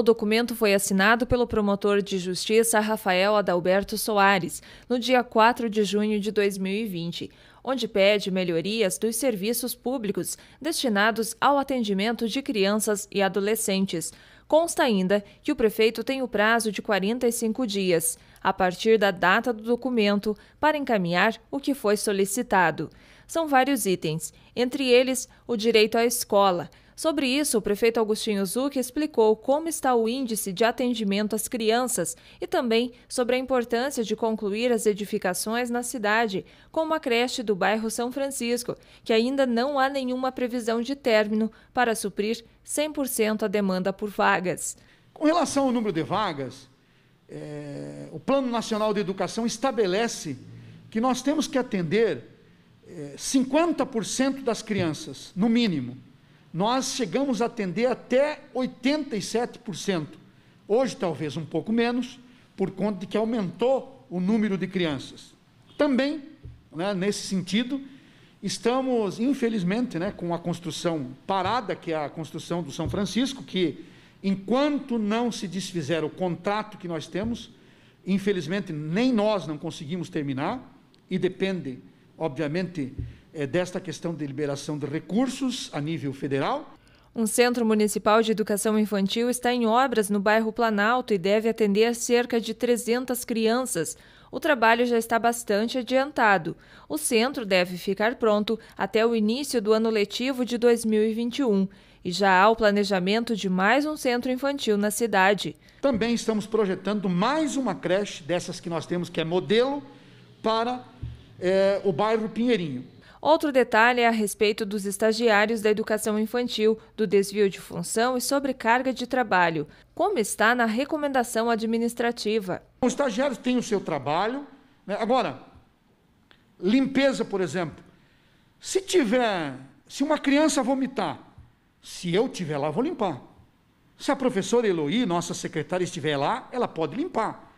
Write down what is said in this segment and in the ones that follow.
O documento foi assinado pelo promotor de justiça Rafael Adalberto Soares no dia 4 de junho de 2020, onde pede melhorias dos serviços públicos destinados ao atendimento de crianças e adolescentes. Consta ainda que o prefeito tem o prazo de 45 dias, a partir da data do documento, para encaminhar o que foi solicitado. São vários itens, entre eles o direito à escola Sobre isso, o prefeito Agostinho Zuc explicou como está o índice de atendimento às crianças e também sobre a importância de concluir as edificações na cidade, como a creche do bairro São Francisco, que ainda não há nenhuma previsão de término para suprir 100% a demanda por vagas. Com relação ao número de vagas, é, o Plano Nacional de Educação estabelece que nós temos que atender é, eh, 50% das crianças, no mínimo nós chegamos a atender até 87%. Hoje, talvez um pouco menos, por conta de que aumentou o número de crianças. Também, né, nesse sentido, estamos, infelizmente, né, com a construção parada, que é a construção do São Francisco, que enquanto não se desfizer o contrato que nós temos, infelizmente nem nós não conseguimos terminar, e depende, obviamente, é, desta questão de liberação de recursos a nível federal. Um centro municipal de educação infantil está em obras no bairro Planalto e deve atender cerca de 300 crianças. O trabalho já está bastante adiantado. O centro deve ficar pronto até o início do ano letivo de 2021 e já há o planejamento de mais um centro infantil na cidade. Também estamos projetando mais uma creche dessas que nós temos, que é modelo, para é, o bairro Pinheirinho. Outro detalhe é a respeito dos estagiários da educação infantil, do desvio de função e sobrecarga de trabalho, como está na recomendação administrativa. Os estagiários têm o seu trabalho. Né? Agora, limpeza, por exemplo. Se tiver, se uma criança vomitar, se eu tiver lá, vou limpar. Se a professora Eloí, nossa secretária, estiver lá, ela pode limpar.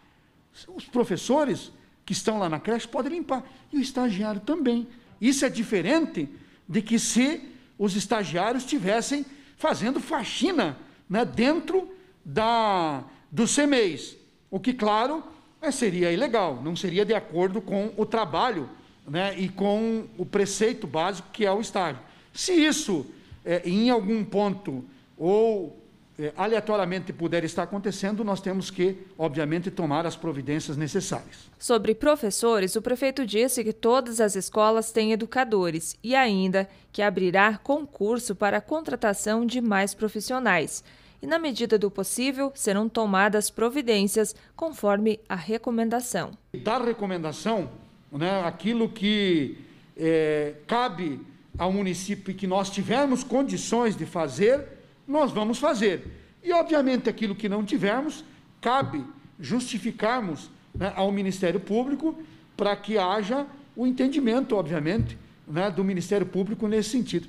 Os professores que estão lá na creche podem limpar. E o estagiário também. Isso é diferente de que se os estagiários estivessem fazendo faxina né, dentro da, do CMEIs, o que, claro, é, seria ilegal, não seria de acordo com o trabalho né, e com o preceito básico que é o estágio. Se isso, é, em algum ponto, ou eh, aleatoriamente puder estar acontecendo, nós temos que, obviamente, tomar as providências necessárias. Sobre professores, o prefeito disse que todas as escolas têm educadores e ainda que abrirá concurso para a contratação de mais profissionais e, na medida do possível, serão tomadas providências conforme a recomendação. Da recomendação, né, aquilo que é, cabe ao município e que nós tivermos condições de fazer, nós vamos fazer. E, obviamente, aquilo que não tivermos, cabe justificarmos né, ao Ministério Público para que haja o entendimento, obviamente, né, do Ministério Público nesse sentido.